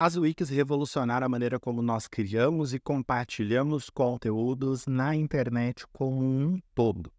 As wikis revolucionaram a maneira como nós criamos e compartilhamos conteúdos na internet como um todo,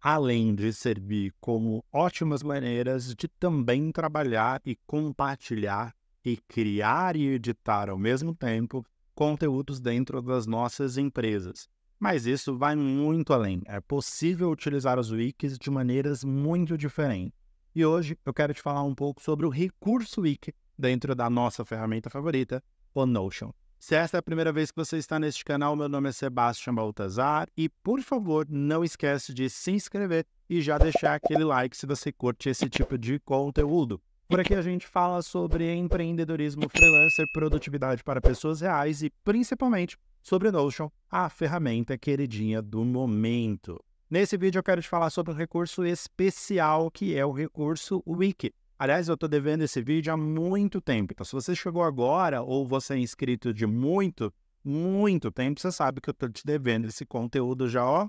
além de servir como ótimas maneiras de também trabalhar e compartilhar e criar e editar ao mesmo tempo conteúdos dentro das nossas empresas. Mas isso vai muito além. É possível utilizar os wikis de maneiras muito diferentes. E hoje eu quero te falar um pouco sobre o recurso wiki dentro da nossa ferramenta favorita, o Notion. Se esta é a primeira vez que você está neste canal, meu nome é Sebastião Baltazar e, por favor, não esquece de se inscrever e já deixar aquele like se você curte esse tipo de conteúdo. Por aqui a gente fala sobre empreendedorismo freelancer, produtividade para pessoas reais e, principalmente, sobre Notion, a ferramenta queridinha do momento. Nesse vídeo eu quero te falar sobre um recurso especial que é o recurso Wiki. Aliás, eu estou devendo esse vídeo há muito tempo. Então, se você chegou agora ou você é inscrito de muito, muito tempo, você sabe que eu estou te devendo esse conteúdo já, ó,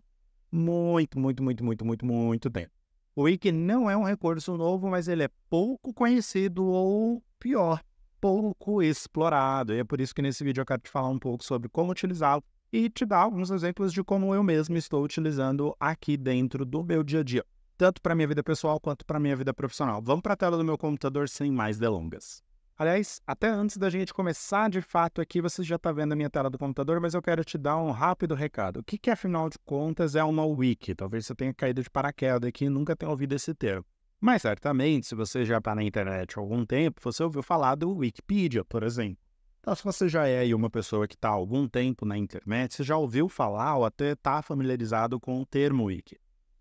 muito, muito, muito, muito, muito, muito tempo. O Wiki não é um recurso novo, mas ele é pouco conhecido ou, pior, pouco explorado. E é por isso que nesse vídeo eu quero te falar um pouco sobre como utilizá-lo e te dar alguns exemplos de como eu mesmo estou utilizando aqui dentro do meu dia a dia tanto para minha vida pessoal quanto para minha vida profissional. Vamos para a tela do meu computador sem mais delongas. Aliás, até antes da gente começar de fato aqui, você já está vendo a minha tela do computador, mas eu quero te dar um rápido recado. O que, que afinal de contas é uma wiki? Talvez você tenha caído de paraquedas aqui e nunca tenha ouvido esse termo. Mas certamente, se você já está na internet há algum tempo, você ouviu falar do Wikipedia, por exemplo. Então, se você já é uma pessoa que está há algum tempo na internet, você já ouviu falar ou até está familiarizado com o termo wiki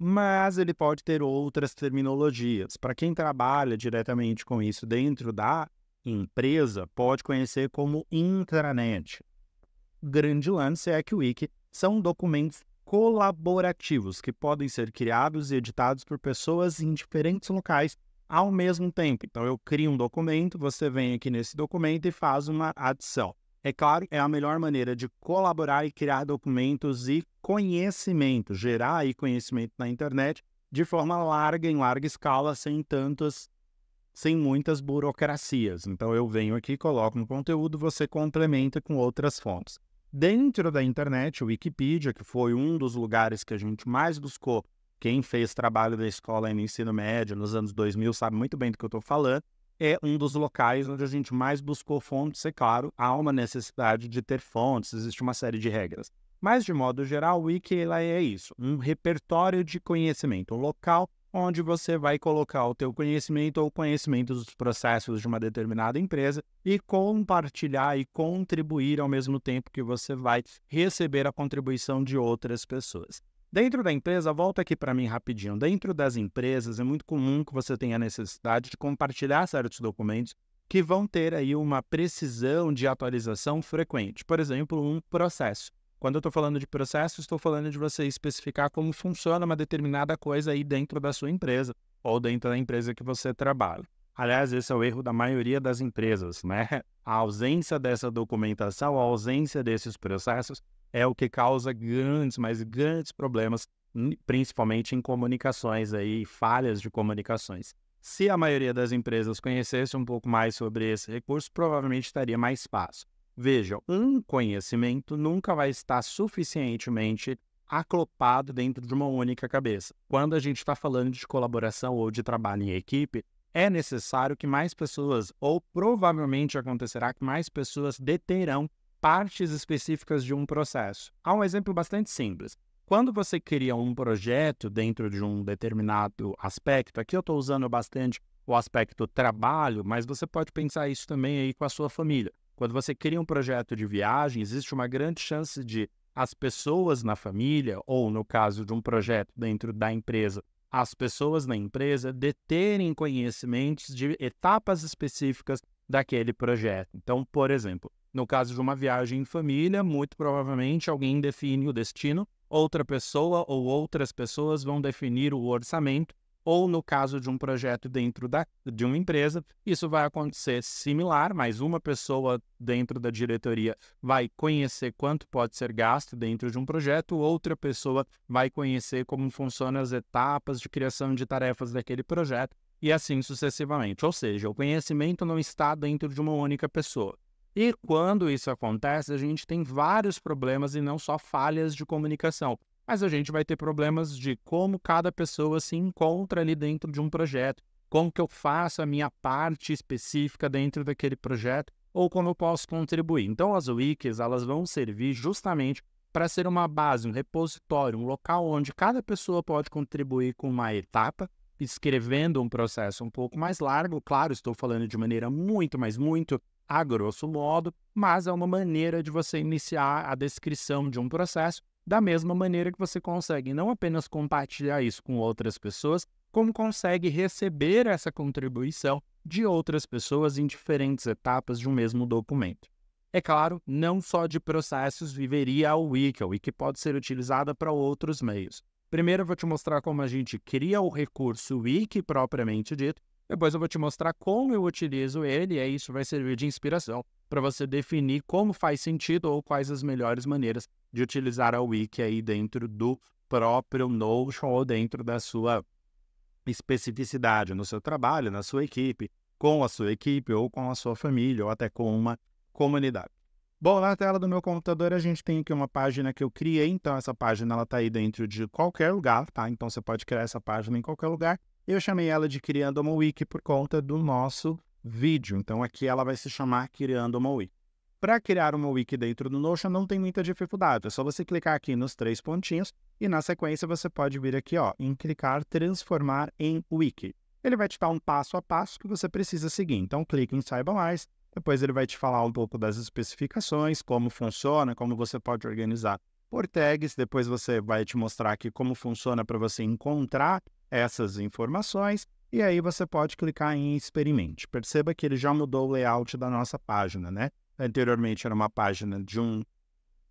mas ele pode ter outras terminologias. Para quem trabalha diretamente com isso dentro da empresa, pode conhecer como intranet. O grande lance é que o Wiki são documentos colaborativos que podem ser criados e editados por pessoas em diferentes locais ao mesmo tempo. Então, eu crio um documento, você vem aqui nesse documento e faz uma adição. É claro, é a melhor maneira de colaborar e criar documentos e conhecimento, gerar aí conhecimento na internet de forma larga, em larga escala, sem tantas, sem muitas burocracias. Então eu venho aqui, coloco um conteúdo, você complementa com outras fontes. Dentro da internet, o Wikipedia, que foi um dos lugares que a gente mais buscou, quem fez trabalho da escola no ensino médio nos anos 2000 sabe muito bem do que eu estou falando, é um dos locais onde a gente mais buscou fontes, é claro, há uma necessidade de ter fontes, existe uma série de regras. Mas, de modo geral, o Wiki ela é isso, um repertório de conhecimento, um local onde você vai colocar o teu conhecimento ou conhecimento dos processos de uma determinada empresa e compartilhar e contribuir ao mesmo tempo que você vai receber a contribuição de outras pessoas. Dentro da empresa, volta aqui para mim rapidinho. Dentro das empresas, é muito comum que você tenha necessidade de compartilhar certos documentos que vão ter aí uma precisão de atualização frequente. Por exemplo, um processo. Quando eu estou falando de processo, estou falando de você especificar como funciona uma determinada coisa aí dentro da sua empresa ou dentro da empresa que você trabalha. Aliás, esse é o erro da maioria das empresas, né? A ausência dessa documentação, a ausência desses processos é o que causa grandes, mas grandes problemas, hum, principalmente em comunicações aí, falhas de comunicações. Se a maioria das empresas conhecesse um pouco mais sobre esse recurso, provavelmente estaria mais fácil. Veja, um conhecimento nunca vai estar suficientemente aclopado dentro de uma única cabeça. Quando a gente está falando de colaboração ou de trabalho em equipe, é necessário que mais pessoas, ou provavelmente acontecerá que mais pessoas deterão partes específicas de um processo. Há um exemplo bastante simples. Quando você cria um projeto dentro de um determinado aspecto, aqui eu estou usando bastante o aspecto trabalho, mas você pode pensar isso também aí com a sua família. Quando você cria um projeto de viagem, existe uma grande chance de as pessoas na família, ou no caso de um projeto dentro da empresa, as pessoas na empresa deterem conhecimentos de etapas específicas daquele projeto. Então, por exemplo, no caso de uma viagem em família, muito provavelmente alguém define o destino, outra pessoa ou outras pessoas vão definir o orçamento, ou no caso de um projeto dentro da, de uma empresa, isso vai acontecer similar, mas uma pessoa dentro da diretoria vai conhecer quanto pode ser gasto dentro de um projeto, outra pessoa vai conhecer como funcionam as etapas de criação de tarefas daquele projeto, e assim sucessivamente. Ou seja, o conhecimento não está dentro de uma única pessoa e quando isso acontece, a gente tem vários problemas e não só falhas de comunicação, mas a gente vai ter problemas de como cada pessoa se encontra ali dentro de um projeto, como que eu faço a minha parte específica dentro daquele projeto ou como eu posso contribuir. Então as wikis, elas vão servir justamente para ser uma base, um repositório, um local onde cada pessoa pode contribuir com uma etapa, escrevendo um processo um pouco mais largo. Claro, estou falando de maneira muito, mas muito a grosso modo, mas é uma maneira de você iniciar a descrição de um processo da mesma maneira que você consegue não apenas compartilhar isso com outras pessoas, como consegue receber essa contribuição de outras pessoas em diferentes etapas de um mesmo documento. É claro, não só de processos viveria a Wiki, a Wiki pode ser utilizada para outros meios. Primeiro eu vou te mostrar como a gente cria o recurso Wiki propriamente dito, depois eu vou te mostrar como eu utilizo ele, e isso vai servir de inspiração para você definir como faz sentido ou quais as melhores maneiras de utilizar a Wiki aí dentro do próprio Notion ou dentro da sua especificidade no seu trabalho, na sua equipe, com a sua equipe ou com a sua família ou até com uma comunidade. Bom, na tela do meu computador a gente tem aqui uma página que eu criei, então essa página ela está aí dentro de qualquer lugar, tá? Então você pode criar essa página em qualquer lugar eu chamei ela de Criando uma Wiki por conta do nosso vídeo. Então aqui ela vai se chamar Criando uma Wiki. Para criar uma wiki dentro do Notion não tem muita dificuldade, é só você clicar aqui nos três pontinhos e na sequência você pode vir aqui ó, em clicar transformar em wiki. Ele vai te dar um passo a passo que você precisa seguir, então clique em saiba mais, depois ele vai te falar um pouco das especificações, como funciona, como você pode organizar por tags, depois você vai te mostrar aqui como funciona para você encontrar essas informações e aí você pode clicar em experimente. Perceba que ele já mudou o layout da nossa página, né? Anteriormente era uma página de um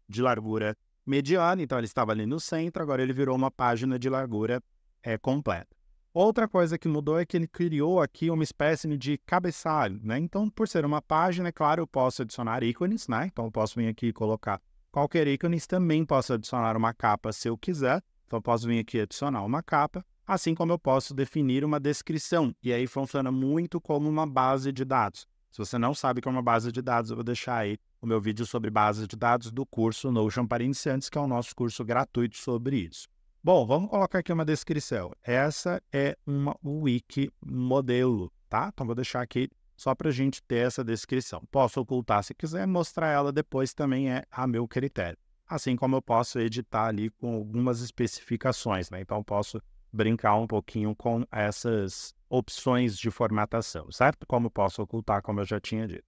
de largura mediana, então ele estava ali no centro, agora ele virou uma página de largura é, completa. Outra coisa que mudou é que ele criou aqui uma espécie de cabeçalho, né? Então, por ser uma página, é claro, eu posso adicionar ícones, né? Então, eu posso vir aqui e colocar qualquer ícone, também posso adicionar uma capa se eu quiser. Então, eu posso vir aqui e adicionar uma capa assim como eu posso definir uma descrição. E aí funciona muito como uma base de dados. Se você não sabe o que é uma base de dados, eu vou deixar aí o meu vídeo sobre bases de dados do curso Notion para iniciantes, que é o nosso curso gratuito sobre isso. Bom, vamos colocar aqui uma descrição. Essa é uma wiki modelo, tá? Então vou deixar aqui só para a gente ter essa descrição. Posso ocultar se quiser, mostrar ela depois também é a meu critério. Assim como eu posso editar ali com algumas especificações, né? Então posso brincar um pouquinho com essas opções de formatação, certo? Como posso ocultar, como eu já tinha dito.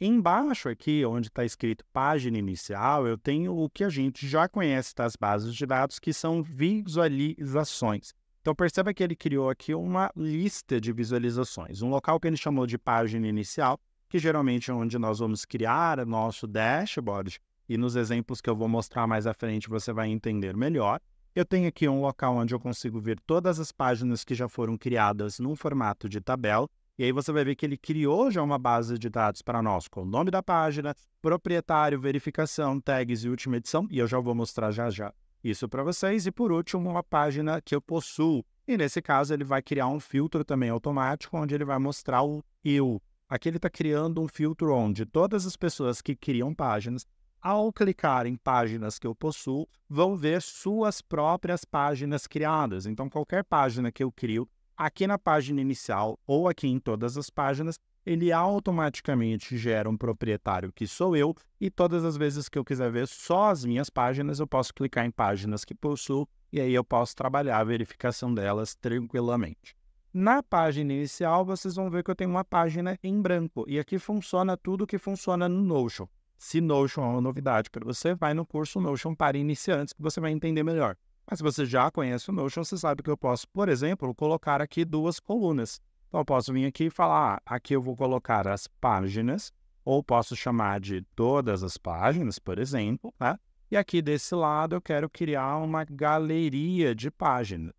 Embaixo aqui, onde está escrito página inicial, eu tenho o que a gente já conhece das bases de dados, que são visualizações. Então, perceba que ele criou aqui uma lista de visualizações, um local que ele chamou de página inicial, que geralmente é onde nós vamos criar o nosso dashboard, e nos exemplos que eu vou mostrar mais à frente você vai entender melhor. Eu tenho aqui um local onde eu consigo ver todas as páginas que já foram criadas num formato de tabela. E aí você vai ver que ele criou já uma base de dados para nós, com o nome da página, proprietário, verificação, tags e última edição. E eu já vou mostrar já já isso para vocês. E por último, uma página que eu possuo. E nesse caso, ele vai criar um filtro também automático, onde ele vai mostrar o eu. Aqui ele está criando um filtro onde todas as pessoas que criam páginas ao clicar em páginas que eu possuo, vão ver suas próprias páginas criadas. Então, qualquer página que eu crio aqui na página inicial ou aqui em todas as páginas, ele automaticamente gera um proprietário que sou eu, e todas as vezes que eu quiser ver só as minhas páginas, eu posso clicar em páginas que possuo e aí eu posso trabalhar a verificação delas tranquilamente. Na página inicial, vocês vão ver que eu tenho uma página em branco, e aqui funciona tudo que funciona no Notion se Notion é uma novidade para você, vai no curso Notion para iniciantes que você vai entender melhor. Mas se você já conhece o Notion, você sabe que eu posso, por exemplo, colocar aqui duas colunas. Então eu posso vir aqui e falar, ah, aqui eu vou colocar as páginas, ou posso chamar de todas as páginas, por exemplo, né? E aqui desse lado eu quero criar uma galeria de páginas,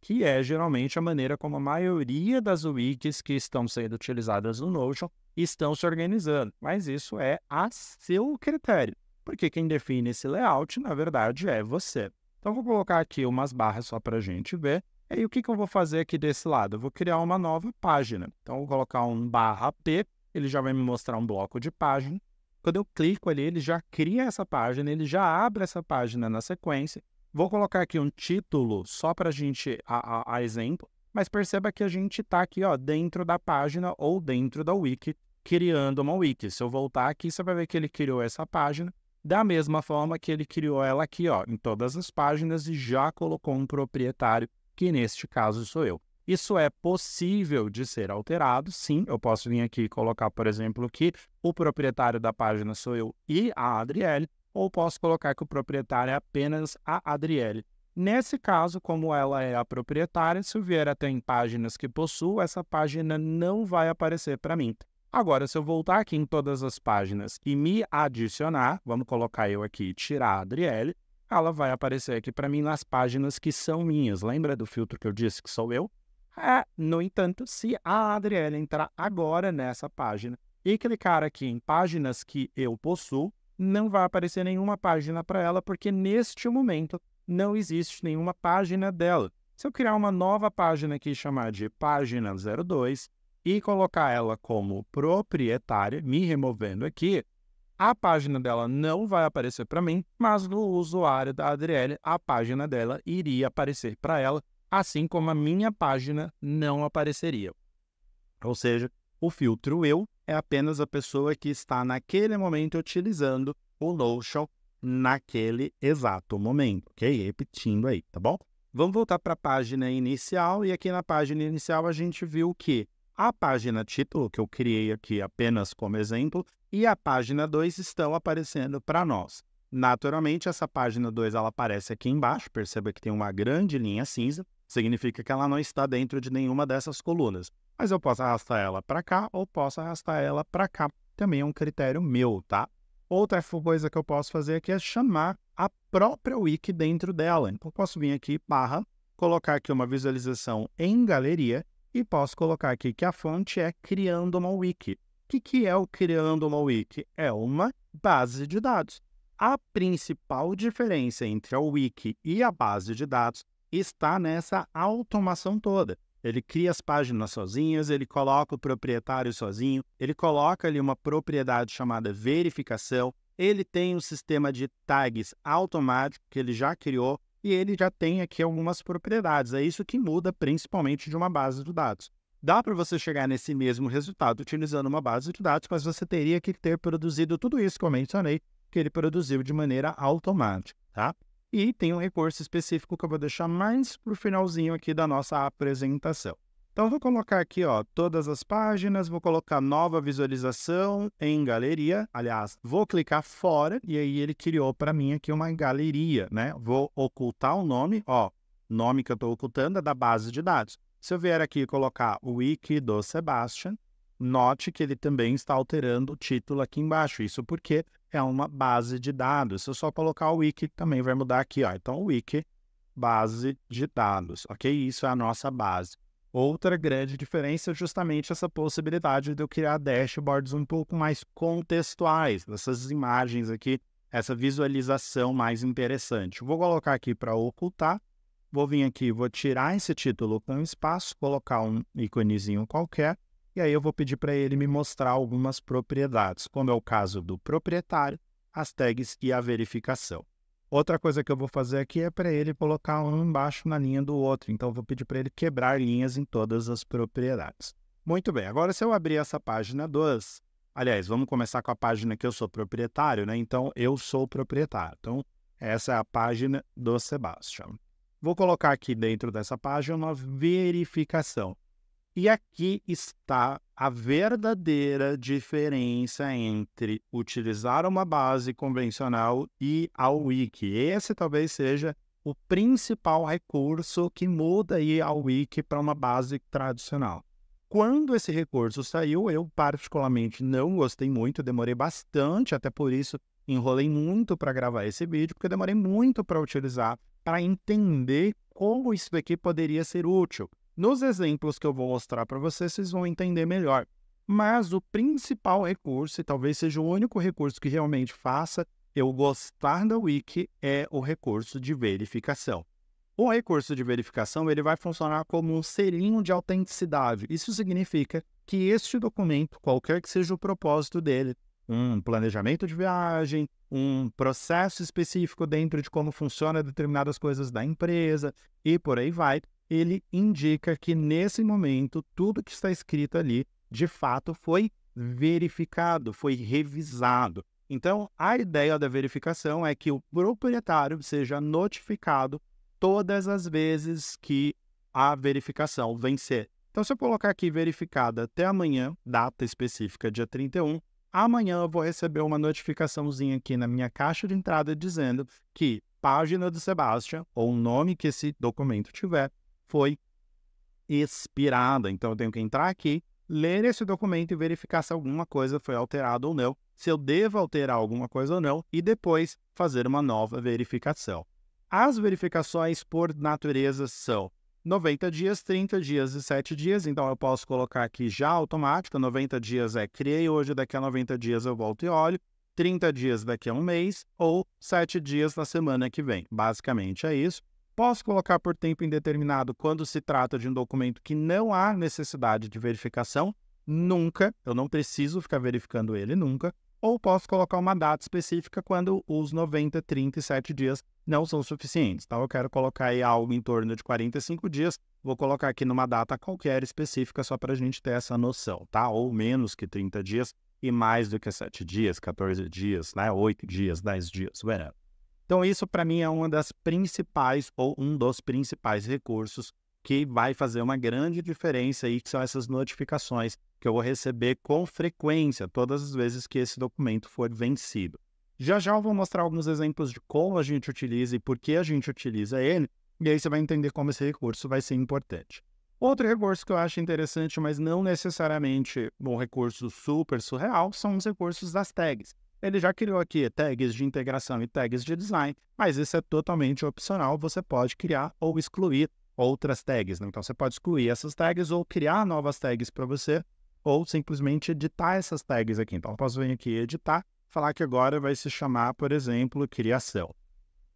que é geralmente a maneira como a maioria das wikis que estão sendo utilizadas no Notion estão se organizando. Mas isso é a seu critério, porque quem define esse layout, na verdade, é você. Então, vou colocar aqui umas barras só para a gente ver. E aí, o que, que eu vou fazer aqui desse lado? Eu vou criar uma nova página. Então, vou colocar um barra P, ele já vai me mostrar um bloco de página. Quando eu clico ali, ele já cria essa página, ele já abre essa página na sequência. Vou colocar aqui um título só para a gente, a, a exemplo. Mas perceba que a gente está aqui ó, dentro da página ou dentro da wiki, criando uma wiki. Se eu voltar aqui, você vai ver que ele criou essa página da mesma forma que ele criou ela aqui ó, em todas as páginas e já colocou um proprietário, que neste caso sou eu. Isso é possível de ser alterado, sim. Eu posso vir aqui e colocar, por exemplo, que o proprietário da página sou eu e a Adriele, ou posso colocar que o proprietário é apenas a Adriele. Nesse caso, como ela é a proprietária, se eu vier até em páginas que possuo, essa página não vai aparecer para mim. Agora, se eu voltar aqui em todas as páginas e me adicionar, vamos colocar eu aqui e tirar a Adriele, ela vai aparecer aqui para mim nas páginas que são minhas. Lembra do filtro que eu disse que sou eu? É, no entanto, se a Adriele entrar agora nessa página e clicar aqui em páginas que eu possuo, não vai aparecer nenhuma página para ela, porque neste momento não existe nenhuma página dela. Se eu criar uma nova página aqui chamar de página 02 e colocar ela como proprietária, me removendo aqui, a página dela não vai aparecer para mim, mas no usuário da Adriele, a página dela iria aparecer para ela, assim como a minha página não apareceria. Ou seja, o filtro eu é apenas a pessoa que está naquele momento utilizando o Notion naquele exato momento, ok? Repetindo aí, tá bom? Vamos voltar para a página inicial e aqui na página inicial a gente viu que a página título, que eu criei aqui apenas como exemplo, e a página 2 estão aparecendo para nós. Naturalmente, essa página 2 ela aparece aqui embaixo, perceba que tem uma grande linha cinza, significa que ela não está dentro de nenhuma dessas colunas. Mas eu posso arrastar ela para cá ou posso arrastar ela para cá, também é um critério meu, tá? Outra coisa que eu posso fazer aqui é chamar a própria wiki dentro dela. Então, posso vir aqui, barra, colocar aqui uma visualização em galeria e posso colocar aqui que a fonte é criando uma wiki. O que, que é o criando uma wiki? É uma base de dados. A principal diferença entre a wiki e a base de dados está nessa automação toda. Ele cria as páginas sozinhas, ele coloca o proprietário sozinho, ele coloca ali uma propriedade chamada verificação, ele tem um sistema de tags automático que ele já criou e ele já tem aqui algumas propriedades. É isso que muda principalmente de uma base de dados. Dá para você chegar nesse mesmo resultado utilizando uma base de dados, mas você teria que ter produzido tudo isso que eu mencionei, que ele produziu de maneira automática, tá? E tem um recurso específico que eu vou deixar mais para o finalzinho aqui da nossa apresentação. Então, vou colocar aqui ó, todas as páginas, vou colocar nova visualização em galeria. Aliás, vou clicar fora e aí ele criou para mim aqui uma galeria, né? Vou ocultar o nome, ó, nome que eu estou ocultando é da base de dados. Se eu vier aqui colocar o wiki do Sebastian, note que ele também está alterando o título aqui embaixo. Isso porque é uma base de dados. Se eu só colocar o wiki, também vai mudar aqui. Ó. Então, wiki, base de dados, ok? Isso é a nossa base. Outra grande diferença é justamente essa possibilidade de eu criar dashboards um pouco mais contextuais, essas imagens aqui, essa visualização mais interessante. Vou colocar aqui para ocultar, vou vir aqui, vou tirar esse título com um espaço, colocar um íconezinho qualquer, e aí eu vou pedir para ele me mostrar algumas propriedades, como é o caso do proprietário, as tags e a verificação. Outra coisa que eu vou fazer aqui é para ele colocar um embaixo na linha do outro. Então, eu vou pedir para ele quebrar linhas em todas as propriedades. Muito bem, agora se eu abrir essa página 2, aliás, vamos começar com a página que eu sou proprietário, né? Então, eu sou proprietário. Então, essa é a página do Sebastian. Vou colocar aqui dentro dessa página uma verificação. E aqui está a verdadeira diferença entre utilizar uma base convencional e a wiki. Esse talvez seja o principal recurso que muda aí a wiki para uma base tradicional. Quando esse recurso saiu, eu particularmente não gostei muito, demorei bastante, até por isso enrolei muito para gravar esse vídeo, porque demorei muito para utilizar, para entender como isso daqui poderia ser útil. Nos exemplos que eu vou mostrar para vocês, vocês vão entender melhor. Mas o principal recurso, e talvez seja o único recurso que realmente faça eu gostar da wiki, é o recurso de verificação. O recurso de verificação ele vai funcionar como um selinho de autenticidade. Isso significa que este documento, qualquer que seja o propósito dele, um planejamento de viagem, um processo específico dentro de como funciona determinadas coisas da empresa e por aí vai, ele indica que nesse momento tudo que está escrito ali de fato foi verificado, foi revisado. Então, a ideia da verificação é que o proprietário seja notificado todas as vezes que a verificação vencer. Então, se eu colocar aqui verificada até amanhã, data específica, dia 31, amanhã eu vou receber uma notificaçãozinha aqui na minha caixa de entrada dizendo que página do Sebastian, ou o nome que esse documento tiver, foi expirada. Então eu tenho que entrar aqui, ler esse documento e verificar se alguma coisa foi alterada ou não, se eu devo alterar alguma coisa ou não, e depois fazer uma nova verificação. As verificações por natureza são 90 dias, 30 dias e 7 dias, então eu posso colocar aqui já automática, 90 dias é criei hoje, daqui a 90 dias eu volto e olho, 30 dias daqui a um mês ou 7 dias na semana que vem. Basicamente é isso. Posso colocar por tempo indeterminado quando se trata de um documento que não há necessidade de verificação, nunca, eu não preciso ficar verificando ele nunca, ou posso colocar uma data específica quando os 90, 37 dias não são suficientes. Então, eu quero colocar aí algo em torno de 45 dias, vou colocar aqui numa data qualquer específica só para a gente ter essa noção, tá? Ou menos que 30 dias e mais do que 7 dias, 14 dias, né? 8 dias, 10 dias, whatever. Então, isso para mim é uma das principais ou um dos principais recursos que vai fazer uma grande diferença aí, que são essas notificações que eu vou receber com frequência, todas as vezes que esse documento for vencido. Já já eu vou mostrar alguns exemplos de como a gente utiliza e por que a gente utiliza ele, e aí você vai entender como esse recurso vai ser importante. Outro recurso que eu acho interessante, mas não necessariamente um recurso super surreal, são os recursos das tags ele já criou aqui tags de integração e tags de design, mas isso é totalmente opcional, você pode criar ou excluir outras tags. Né? Então você pode excluir essas tags ou criar novas tags para você, ou simplesmente editar essas tags aqui. Então eu posso vir aqui editar, falar que agora vai se chamar, por exemplo, criação.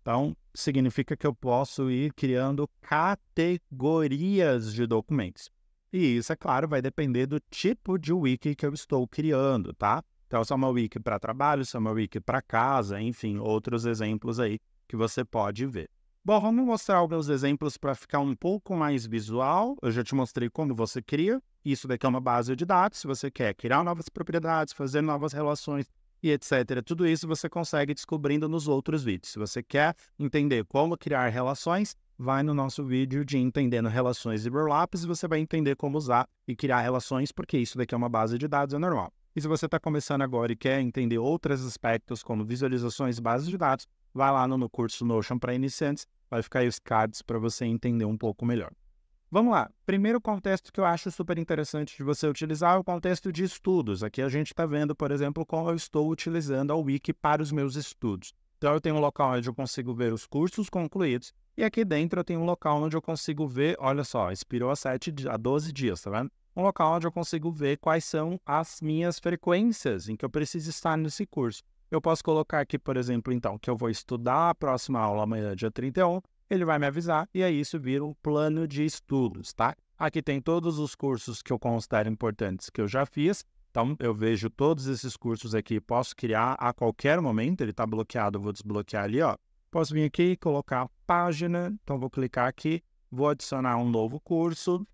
Então, significa que eu posso ir criando categorias de documentos. E isso, é claro, vai depender do tipo de wiki que eu estou criando, tá? Então, Summer Week para trabalho, Summer Week para casa, enfim, outros exemplos aí que você pode ver. Bom, vamos mostrar alguns exemplos para ficar um pouco mais visual. Eu já te mostrei como você cria. Isso daqui é uma base de dados. Se você quer criar novas propriedades, fazer novas relações e etc. Tudo isso você consegue descobrindo nos outros vídeos. Se você quer entender como criar relações, vai no nosso vídeo de Entendendo Relações e Overlaps e você vai entender como usar e criar relações, porque isso daqui é uma base de dados, é normal. E se você está começando agora e quer entender outros aspectos, como visualizações, bases de dados, vai lá no, curso Notion para iniciantes, vai ficar aí os cards para você entender um pouco melhor. Vamos lá. Primeiro contexto que eu acho super interessante de você utilizar é o contexto de estudos. Aqui a gente está vendo, por exemplo, como eu estou utilizando a Wiki para os meus estudos. Então eu tenho um local onde eu consigo ver os cursos concluídos e aqui dentro eu tenho um local onde eu consigo ver, olha só, expirou a a 12 dias, tá vendo? um local onde eu consigo ver quais são as minhas frequências em que eu preciso estar nesse curso. Eu posso colocar aqui, por exemplo, então, que eu vou estudar a próxima aula amanhã, dia 31, ele vai me avisar e aí isso vira um plano de estudos, tá? Aqui tem todos os cursos que eu considero importantes que eu já fiz. Então, eu vejo todos esses cursos aqui, posso criar a qualquer momento, ele está bloqueado, vou desbloquear ali, ó. Posso vir aqui e colocar página, então vou clicar aqui, vou adicionar um novo curso,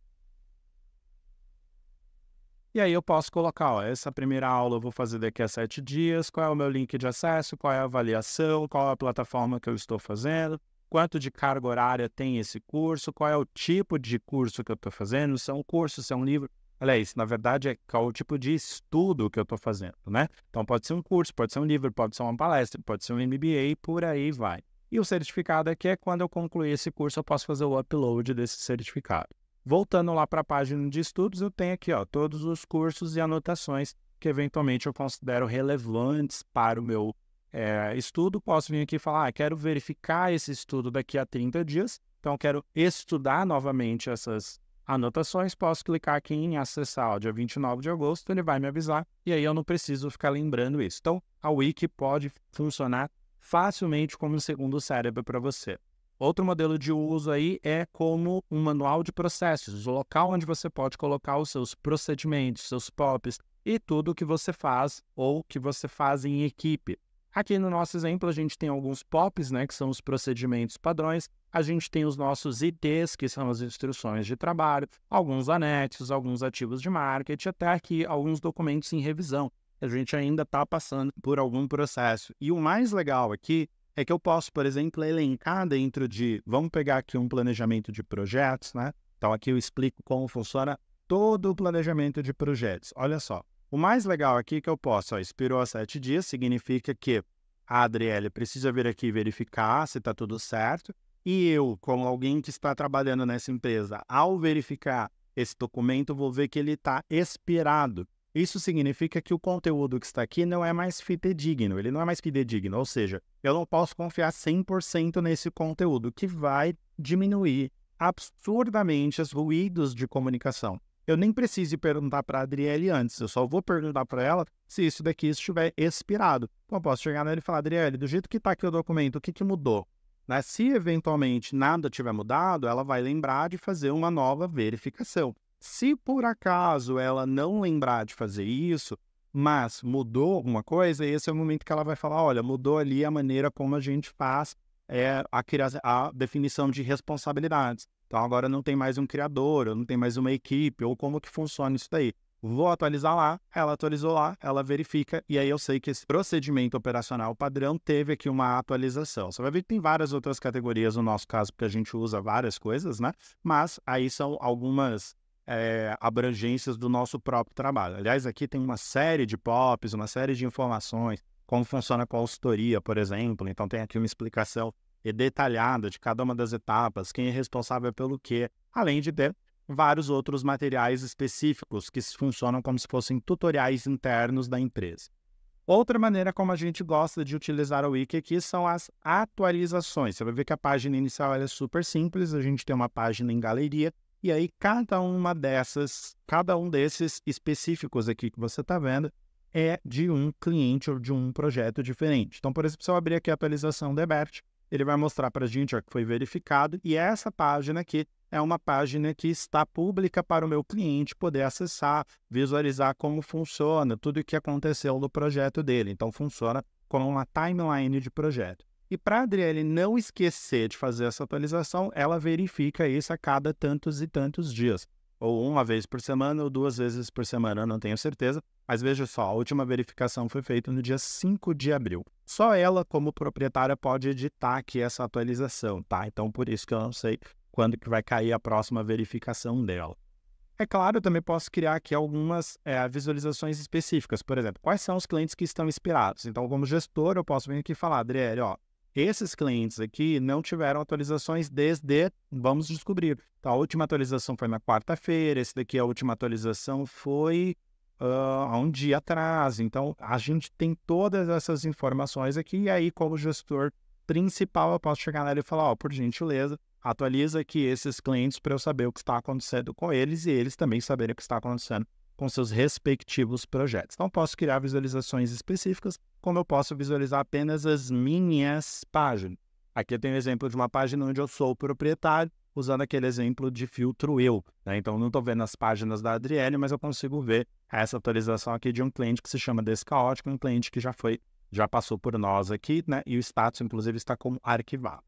e aí eu posso colocar, ó, essa primeira aula eu vou fazer daqui a sete dias, qual é o meu link de acesso, qual é a avaliação, qual é a plataforma que eu estou fazendo, quanto de carga horária tem esse curso, qual é o tipo de curso que eu estou fazendo, se é um curso, se é um livro. Olha isso, na verdade é qual o tipo de estudo que eu estou fazendo, né? Então pode ser um curso, pode ser um livro, pode ser uma palestra, pode ser um MBA, por aí vai. E o certificado aqui é quando eu concluir esse curso, eu posso fazer o upload desse certificado. Voltando lá para a página de estudos, eu tenho aqui ó, todos os cursos e anotações que eventualmente eu considero relevantes para o meu é, estudo. Posso vir aqui e falar, ah, quero verificar esse estudo daqui a 30 dias, então quero estudar novamente essas anotações. Posso clicar aqui em acessar ó, dia 29 de agosto, ele vai me avisar e aí eu não preciso ficar lembrando isso. Então a Wiki pode funcionar facilmente como um segundo cérebro para você. Outro modelo de uso aí é como um manual de processos, o local onde você pode colocar os seus procedimentos, seus POPs e tudo o que você faz ou que você faz em equipe. Aqui no nosso exemplo, a gente tem alguns POPs, né, que são os procedimentos padrões, a gente tem os nossos ITs, que são as instruções de trabalho, alguns anexos, alguns ativos de marketing, até aqui alguns documentos em revisão. A gente ainda está passando por algum processo. E o mais legal aqui é que eu posso, por exemplo, elencar dentro de, vamos pegar aqui um planejamento de projetos, né? Então aqui eu explico como funciona todo o planejamento de projetos. Olha só, o mais legal aqui é que eu posso, ó, expirou há sete dias, significa que a Adriele precisa vir aqui verificar se está tudo certo, e eu, como alguém que está trabalhando nessa empresa, ao verificar esse documento, vou ver que ele está expirado. Isso significa que o conteúdo que está aqui não é mais fidedigno, ele não é mais fidedigno, ou seja, eu não posso confiar 100% nesse conteúdo, que vai diminuir absurdamente os ruídos de comunicação. Eu nem preciso perguntar para a Adriele antes, eu só vou perguntar para ela se isso daqui estiver expirado. Então, eu posso chegar nela e falar, Adriele, do jeito que está aqui o documento, o que, que mudou? Né? Se eventualmente nada tiver mudado, ela vai lembrar de fazer uma nova verificação. Se por acaso ela não lembrar de fazer isso, mas mudou alguma coisa, esse é o momento que ela vai falar: olha, mudou ali a maneira como a gente faz é, a, a definição de responsabilidades. Então agora não tem mais um criador, ou não tem mais uma equipe, ou como que funciona isso daí. Vou atualizar lá, ela atualizou lá, ela verifica, e aí eu sei que esse procedimento operacional padrão teve aqui uma atualização. Você vai ver que tem várias outras categorias no nosso caso, porque a gente usa várias coisas, né? Mas aí são algumas é, abrangências do nosso próprio trabalho. Aliás, aqui tem uma série de POPs, uma série de informações, como funciona a consultoria, por exemplo. Então, tem aqui uma explicação detalhada de cada uma das etapas, quem é responsável pelo quê, além de ter vários outros materiais específicos que funcionam como se fossem tutoriais internos da empresa. Outra maneira como a gente gosta de utilizar a Wiki aqui são as atualizações. Você vai ver que a página inicial é super simples, a gente tem uma página em galeria e aí, cada uma dessas, cada um desses específicos aqui que você está vendo, é de um cliente ou de um projeto diferente. Então, por exemplo, se eu abrir aqui a atualização do EBERT, ele vai mostrar para a gente ó, que foi verificado, e é essa página aqui é uma página que está pública para o meu cliente poder acessar, visualizar como funciona, tudo o que aconteceu no projeto dele. Então, funciona como uma timeline de projeto. E para a Adriele não esquecer de fazer essa atualização, ela verifica isso a cada tantos e tantos dias. Ou uma vez por semana, ou duas vezes por semana, não tenho certeza. Mas veja só, a última verificação foi feita no dia 5 de abril. Só ela, como proprietária, pode editar aqui essa atualização, tá? Então, por isso que eu não sei quando que vai cair a próxima verificação dela. É claro, eu também posso criar aqui algumas é, visualizações específicas. Por exemplo, quais são os clientes que estão inspirados? Então, como gestor, eu posso vir aqui e falar, Adriele, ó, esses clientes aqui não tiveram atualizações desde, vamos descobrir. Então, a última atualização foi na quarta-feira, esse daqui a última atualização foi ah, há uh, um dia atrás. Então, a gente tem todas essas informações aqui, e aí, como gestor principal, eu posso chegar nela e falar, ó, oh, por gentileza, atualiza aqui esses clientes para eu saber o que está acontecendo com eles e eles também saberem o que está acontecendo com seus respectivos projetos. Não posso criar visualizações específicas, como eu posso visualizar apenas as minhas páginas. Aqui eu tenho um exemplo de uma página onde eu sou o proprietário, usando aquele exemplo de filtro eu. Né? Então, não estou vendo as páginas da Adriele, mas eu consigo ver essa atualização aqui de um cliente que se chama Descaótico, um cliente que já foi, já passou por nós aqui, né? E o status, inclusive, está como arquivado.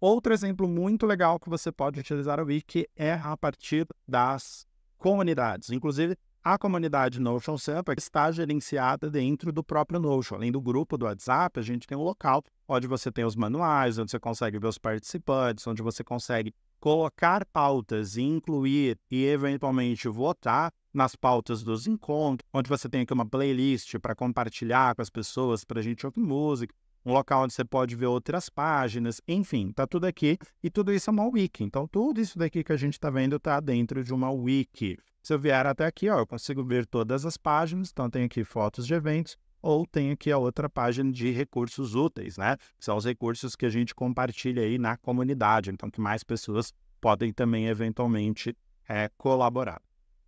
Outro exemplo muito legal que você pode utilizar o Wiki é a partir das comunidades. Inclusive, a comunidade Notion Sampa está gerenciada dentro do próprio Notion. Além do grupo do WhatsApp, a gente tem um local onde você tem os manuais, onde você consegue ver os participantes, onde você consegue colocar pautas e incluir e eventualmente votar nas pautas dos encontros, onde você tem aqui uma playlist para compartilhar com as pessoas, para a gente ouvir música, um local onde você pode ver outras páginas, enfim, tá tudo aqui e tudo isso é uma wiki. Então tudo isso daqui que a gente está vendo está dentro de uma wiki. Se eu vier até aqui, ó, eu consigo ver todas as páginas, então tem aqui fotos de eventos ou tem aqui a outra página de recursos úteis, né? são os recursos que a gente compartilha aí na comunidade, então que mais pessoas podem também eventualmente é, colaborar.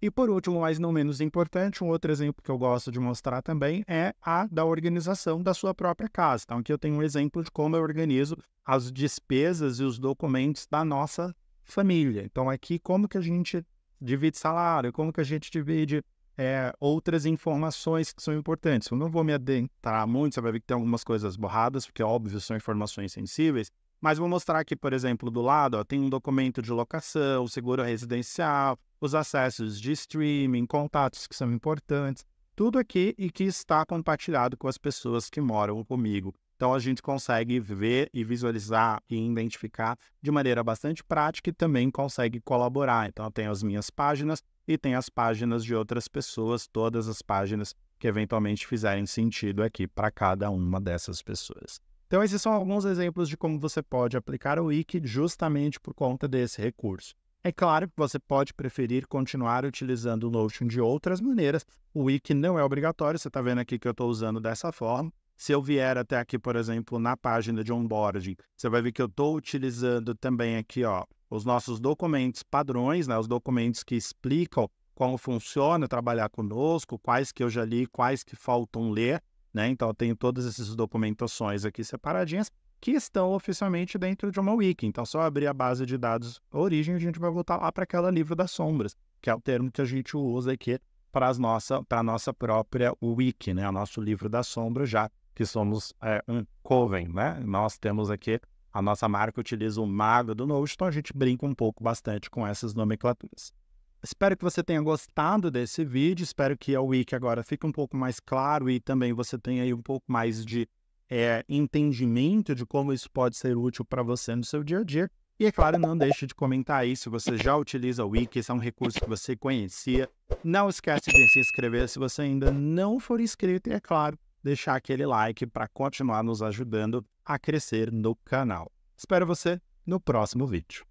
E por último, mas não menos importante, um outro exemplo que eu gosto de mostrar também é a da organização da sua própria casa. Então, aqui eu tenho um exemplo de como eu organizo as despesas e os documentos da nossa família. Então, aqui como que a gente divide salário, como que a gente divide é, outras informações que são importantes. Eu não vou me adentrar muito, você vai ver que tem algumas coisas borradas, porque óbvio são informações sensíveis, mas vou mostrar aqui, por exemplo, do lado, ó, tem um documento de locação, seguro residencial, os acessos de streaming, contatos que são importantes, tudo aqui e que está compartilhado com as pessoas que moram comigo. Então a gente consegue ver e visualizar e identificar de maneira bastante prática e também consegue colaborar. Então tem as minhas páginas e tem as páginas de outras pessoas, todas as páginas que eventualmente fizerem sentido aqui para cada uma dessas pessoas. Então esses são alguns exemplos de como você pode aplicar o Wiki justamente por conta desse recurso. É claro que você pode preferir continuar utilizando o Notion de outras maneiras. O Wiki não é obrigatório, você está vendo aqui que eu estou usando dessa forma. Se eu vier até aqui, por exemplo, na página de onboarding, você vai ver que eu estou utilizando também aqui ó, os nossos documentos padrões, né, os documentos que explicam como funciona trabalhar conosco, quais que eu já li, quais que faltam ler. Né? Então, eu tenho todas essas documentações aqui separadinhas que estão oficialmente dentro de uma wiki. Então, só abrir a base de dados origem, a gente vai voltar lá para aquela livro das sombras, que é o termo que a gente usa aqui para a nossa, nossa própria wiki, né? O nosso livro das sombras, já que somos é, um coven, né? Nós temos aqui a nossa marca utiliza o mago do novo, então a gente brinca um pouco bastante com essas nomenclaturas. Espero que você tenha gostado desse vídeo, espero que a wiki agora fique um pouco mais claro e também você tenha aí um pouco mais de é, entendimento de como isso pode ser útil para você no seu dia a dia. E é claro, não deixe de comentar aí se você já utiliza o Wiki, se é um recurso que você conhecia. Não esquece de se inscrever se você ainda não for inscrito, e é claro, deixar aquele like para continuar nos ajudando a crescer no canal. Espero você no próximo vídeo.